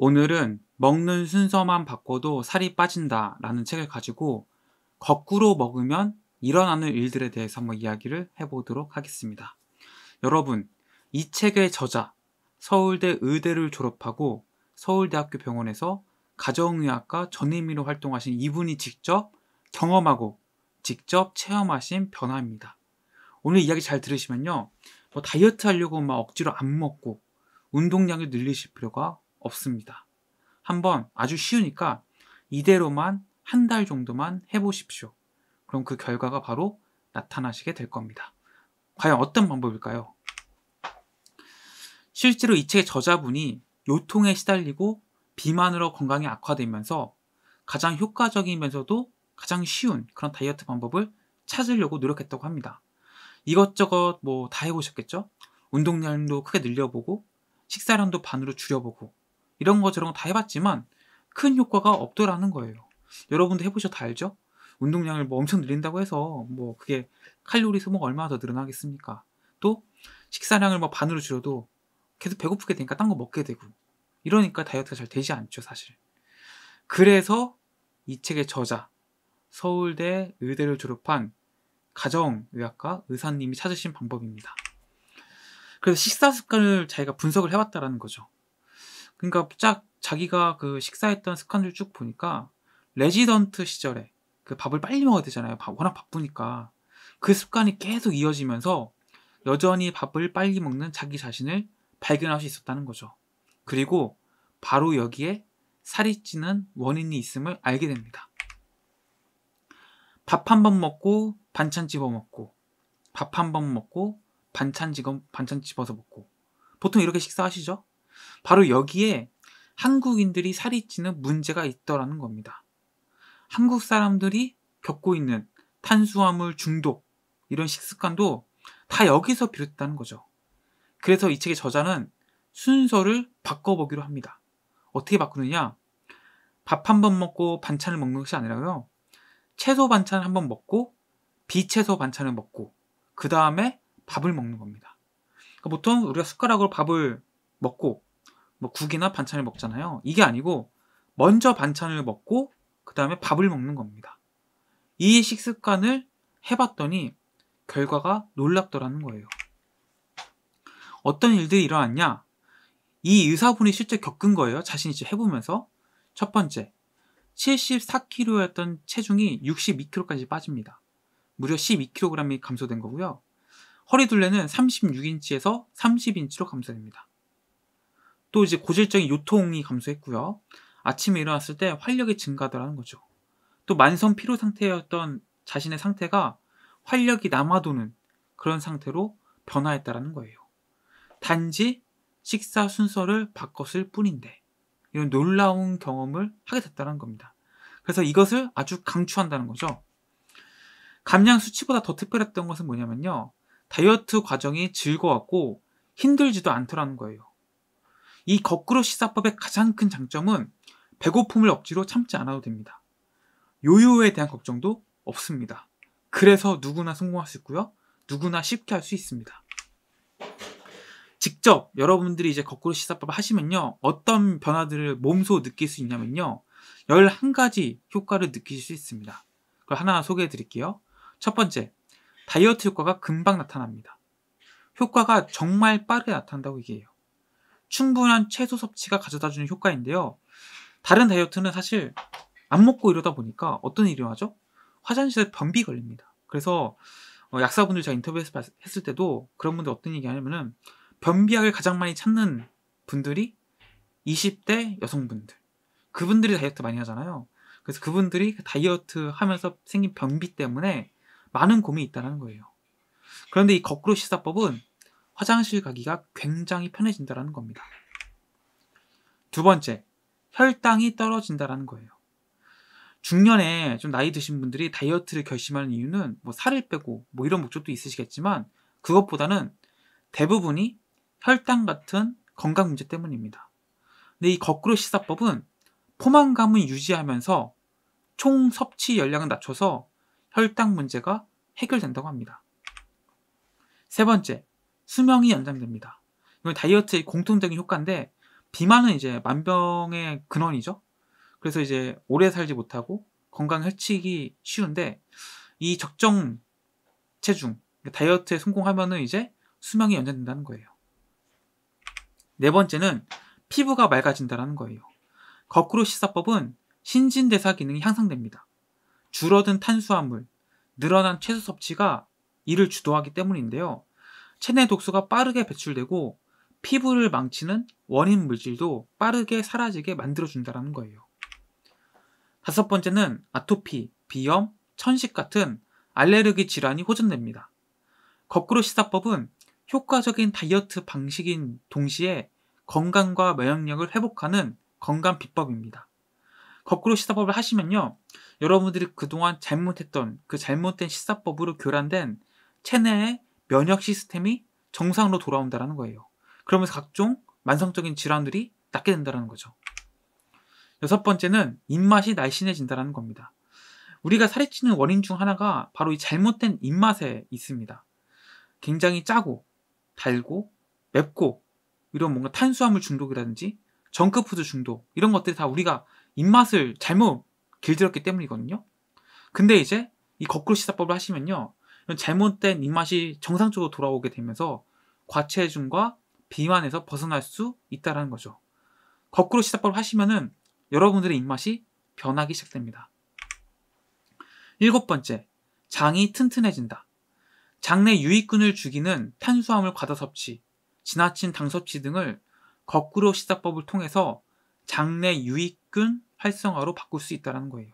오늘은 먹는 순서만 바꿔도 살이 빠진다 라는 책을 가지고 거꾸로 먹으면 일어나는 일들에 대해서 한번 이야기를 해보도록 하겠습니다. 여러분, 이 책의 저자, 서울대 의대를 졸업하고 서울대학교 병원에서 가정의학과 전임의로 활동하신 이분이 직접 경험하고 직접 체험하신 변화입니다. 오늘 이야기 잘 들으시면요. 뭐 다이어트 하려고 막 억지로 안 먹고 운동량을 늘리실 필요가 없습니다. 한번 아주 쉬우니까 이대로만 한 달 정도만 해보십시오. 그럼 그 결과가 바로 나타나시게 될 겁니다. 과연 어떤 방법일까요? 실제로 이 책의 저자분이 요통에 시달리고 비만으로 건강이 악화되면서 가장 효과적이면서도 가장 쉬운 그런 다이어트 방법을 찾으려고 노력했다고 합니다. 이것저것 뭐 다 해보셨겠죠? 운동량도 크게 늘려보고 식사량도 반으로 줄여보고 이런 거 저런 거 다 해봤지만 큰 효과가 없더라는 거예요. 여러분도 해보셔 다 알죠? 운동량을 뭐 엄청 늘린다고 해서 뭐 그게 칼로리 소모가 얼마나 더 늘어나겠습니까? 또 식사량을 뭐 반으로 줄여도 계속 배고프게 되니까 딴 거 먹게 되고 이러니까 다이어트가 잘 되지 않죠 사실. 그래서 이 책의 저자 서울대 의대를 졸업한 가정의학과 의사님이 찾으신 방법입니다. 그래서 식사 습관을 자기가 분석을 해봤다라는 거죠. 그러니까 쫙 자기가 그 식사했던 습관을쭉 보니까 레지던트 시절에 그 밥을 빨리 먹어야 되잖아요. 워낙 바쁘니까 그 습관이 계속 이어지면서 여전히 밥을 빨리 먹는 자기 자신을 발견할 수 있었다는 거죠. 그리고 바로 여기에 살이 찌는 원인이 있음을 알게 됩니다. 밥 한 번 먹고 반찬 집어 먹고 밥 한 번 먹고 반찬 집어 반찬 집어서 먹고 보통 이렇게 식사하시죠? 바로 여기에 한국인들이 살이 찌는 문제가 있더라는 겁니다. 한국 사람들이 겪고 있는 탄수화물 중독 이런 식습관도 다 여기서 비롯됐다는 거죠. 그래서 이 책의 저자는 순서를 바꿔보기로 합니다. 어떻게 바꾸느냐? 밥 한 번 먹고 반찬을 먹는 것이 아니라요. 채소 반찬을 한번 먹고 비채소 반찬을 먹고 그 다음에 밥을 먹는 겁니다. 그러니까 보통 우리가 숟가락으로 밥을 먹고 뭐 국이나 반찬을 먹잖아요. 이게 아니고 먼저 반찬을 먹고 그 다음에 밥을 먹는 겁니다. 이 식습관을 해봤더니 결과가 놀랍더라는 거예요. 어떤 일들이 일어났냐? 이 의사분이 실제 겪은 거예요. 자신이 이제 해보면서. 첫 번째, 74kg였던 체중이 62kg까지 빠집니다. 무려 12kg이 감소된 거고요. 허리둘레는 36인치에서 30인치로 감소됩니다. 또 이제 고질적인 요통이 감소했고요. 아침에 일어났을 때 활력이 증가더라는 하 거죠. 또 만성 피로 상태였던 자신의 상태가 활력이 남아도는 그런 상태로 변화했다라는 거예요. 단지 식사 순서를 바꿨을 뿐인데 이런 놀라운 경험을 하게 됐다는 겁니다. 그래서 이것을 아주 강추한다는 거죠. 감량 수치보다 더 특별했던 것은 뭐냐면요. 다이어트 과정이 즐거웠고 힘들지도 않더라는 거예요. 이 거꾸로 식사법의 가장 큰 장점은 배고픔을 억지로 참지 않아도 됩니다. 요요에 대한 걱정도 없습니다. 그래서 누구나 성공할 수 있고요. 누구나 쉽게 할 수 있습니다. 직접 여러분들이 이제 거꾸로 식사법 하시면요. 어떤 변화들을 몸소 느낄 수 있냐면요. 11가지 효과를 느낄 수 있습니다. 그걸 하나 소개해 드릴게요. 첫 번째, 다이어트 효과가 금방 나타납니다. 효과가 정말 빠르게 나타난다고 얘기해요. 충분한 채소 섭취가 가져다주는 효과인데요. 다른 다이어트는 사실 안 먹고 이러다 보니까 어떤 일이 일죠 화장실에 변비 걸립니다. 그래서 어, 약사분들 제가 인터뷰했을 때도 그런 분들 어떤 얘기 하냐면은 변비약을 가장 많이 찾는 분들이 20대 여성분들. 그분들이 다이어트 많이 하잖아요. 그래서 그분들이 그 다이어트 하면서 생긴 변비 때문에 많은 고민이 있다는 거예요. 그런데 이 거꾸로 식사법은 화장실 가기가 굉장히 편해진다는 겁니다. 두 번째, 혈당이 떨어진다는 거예요. 중년에 좀 나이 드신 분들이 다이어트를 결심하는 이유는 뭐 살을 빼고 뭐 이런 목적도 있으시겠지만 그것보다는 대부분이 혈당 같은 건강 문제 때문입니다. 근데 이 거꾸로 식사법은 포만감을 유지하면서 총 섭취 열량을 낮춰서 혈당 문제가 해결된다고 합니다. 세 번째, 수명이 연장됩니다. 이건 다이어트의 공통적인 효과인데 비만은 이제 만병의 근원이죠. 그래서 이제 오래 살지 못하고 건강 해치기 쉬운데 이 적정 체중 그러니까 다이어트에 성공하면은 이제 수명이 연장된다는 거예요. 네 번째는 피부가 맑아진다라는 거예요. 거꾸로 식사법은 신진대사 기능이 향상됩니다. 줄어든 탄수화물, 늘어난 채소 섭취가 이를 주도하기 때문인데요. 체내 독소가 빠르게 배출되고 피부를 망치는 원인 물질도 빠르게 사라지게 만들어준다는 거예요. 다섯 번째는 아토피, 비염, 천식 같은 알레르기 질환이 호전됩니다. 거꾸로 시사법은 효과적인 다이어트 방식인 동시에 건강과 면역력을 회복하는 건강 비법입니다. 거꾸로 시사법을 하시면요. 여러분들이 그동안 잘못했던 그 잘못된 시사법으로 교란된 체내의 면역 시스템이 정상으로 돌아온다라는 거예요. 그러면서 각종 만성적인 질환들이 낫게 된다라는 거죠. 여섯 번째는 입맛이 날씬해진다라는 겁니다. 우리가 살이 찌는 원인 중 하나가 바로 이 잘못된 입맛에 있습니다. 굉장히 짜고 달고 맵고 이런 뭔가 탄수화물 중독이라든지 정크푸드 중독 이런 것들이 다 우리가 입맛을 잘못 길들였기 때문이거든요. 근데 이제 이 거꾸로 시사법을 하시면요. 잘못된 입맛이 정상적으로 돌아오게 되면서 과체중과 비만에서 벗어날 수 있다라는 거죠. 거꾸로 식사법을하시면 여러분들의 입맛이 변하기 시작됩니다. 일곱 번째, 장이 튼튼해진다. 장내 유익균을 죽이는 탄수화물 과다 섭취, 지나친 당 섭취 등을 거꾸로 식사법을 통해서 장내 유익균 활성화로 바꿀 수 있다는 거예요.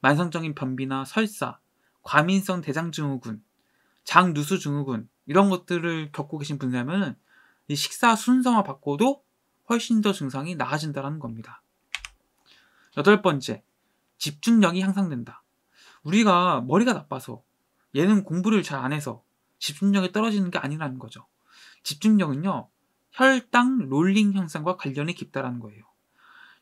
만성적인 변비나 설사, 과민성 대장증후군, 장누수증후군 이런 것들을 겪고 계신 분이라면 이 식사 순서만 바꿔도 훨씬 더 증상이 나아진다는 겁니다. 여덟 번째, 집중력이 향상된다. 우리가 머리가 나빠서 얘는 공부를 잘 안 해서 집중력이 떨어지는 게 아니라는 거죠. 집중력은요, 혈당 롤링 현상과 관련이 깊다라는 거예요.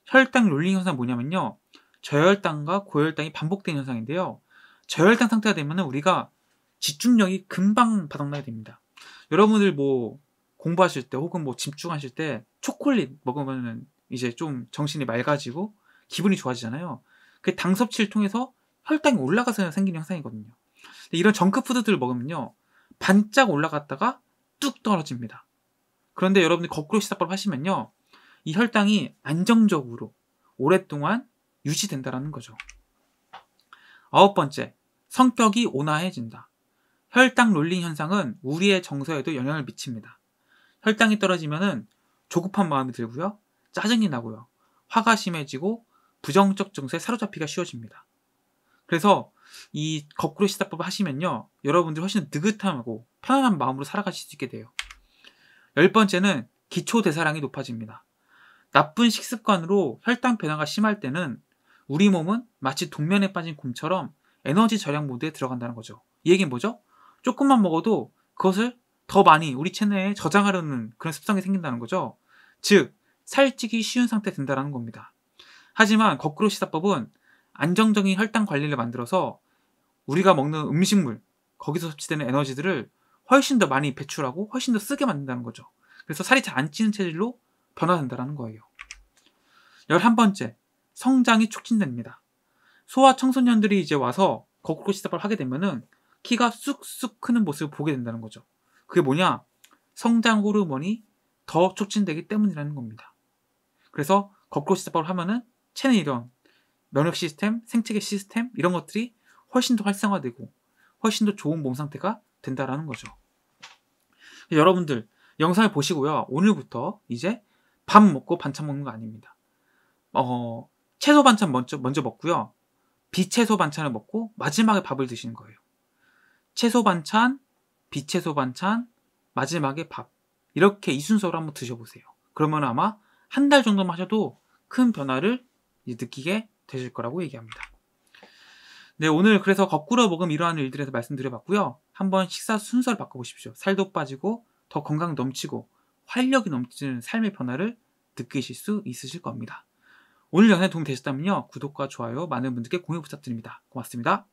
혈당 롤링 현상 뭐냐면요, 저혈당과 고혈당이 반복된 현상인데요. 저혈당 상태가 되면 우리가 집중력이 금방 바닥나게 됩니다. 여러분들 뭐 공부하실 때 혹은 뭐 집중하실 때 초콜릿 먹으면 이제 좀 정신이 맑아지고 기분이 좋아지잖아요. 그 당 섭취를 통해서 혈당이 올라가서 생기는 현상이거든요. 이런 정크푸드들을 먹으면요. 반짝 올라갔다가 뚝 떨어집니다. 그런데 여러분이 거꾸로 시작법 하시면요. 이 혈당이 안정적으로 오랫동안 유지된다라는 거죠. 아홉 번째, 성격이 온화해진다. 혈당 롤링 현상은 우리의 정서에도 영향을 미칩니다. 혈당이 떨어지면 조급한 마음이 들고요. 짜증이 나고요. 화가 심해지고 부정적 증세에 사로잡히기가 쉬워집니다. 그래서 이 거꾸로 시사법을 하시면요. 여러분들 이 훨씬 느긋하고 편안한 마음으로 살아가실 수 있게 돼요. 열 번째는 기초 대사량이 높아집니다. 나쁜 식습관으로 혈당 변화가 심할 때는 우리 몸은 마치 동면에 빠진 곰처럼 에너지 절약 모드에 들어간다는 거죠. 이 얘기는 뭐죠? 조금만 먹어도 그것을 더 많이 우리 체내에 저장하려는 그런 습성이 생긴다는 거죠. 즉, 살찌기 쉬운 상태 된다는 겁니다. 하지만 거꾸로 시사법은 안정적인 혈당 관리를 만들어서 우리가 먹는 음식물, 거기서 섭취되는 에너지들을 훨씬 더 많이 배출하고 훨씬 더 쓰게 만든다는 거죠. 그래서 살이 잘 안 찌는 체질로 변화된다는 거예요. 열한 번째 성장이 촉진됩니다. 소아 청소년들이 이제 와서 거꾸로 시답을 하게 되면은 키가 쑥쑥 크는 모습을 보게 된다는 거죠. 그게 뭐냐? 성장 호르몬이 더 촉진되기 때문이라는 겁니다. 그래서 거꾸로 시답을 하면은 체내 이런 면역 시스템, 생체계 시스템 이런 것들이 훨씬 더 활성화되고 훨씬 더 좋은 몸 상태가 된다라는 거죠. 여러분들 영상을 보시고요. 오늘부터 이제 밥 먹고 반찬 먹는 거 아닙니다. 어, 채소 반찬 먼저, 먼저 먹고요. 비채소 반찬을 먹고 마지막에 밥을 드시는 거예요. 채소 반찬, 비채소 반찬, 마지막에 밥. 이렇게 이 순서로 한번 드셔보세요. 그러면 아마 한 달 정도만 하셔도 큰 변화를 느끼게 되실 거라고 얘기합니다. 네, 오늘 그래서 거꾸로 먹음 이러한 일들에서 말씀드려봤고요. 한번 식사 순서를 바꿔보십시오. 살도 빠지고 더 건강 넘치고 활력이 넘치는 삶의 변화를 느끼실 수 있으실 겁니다. 오늘 영상에 도움이 되셨다면요. 구독과 좋아요 많은 분들께 공유 부탁드립니다. 고맙습니다.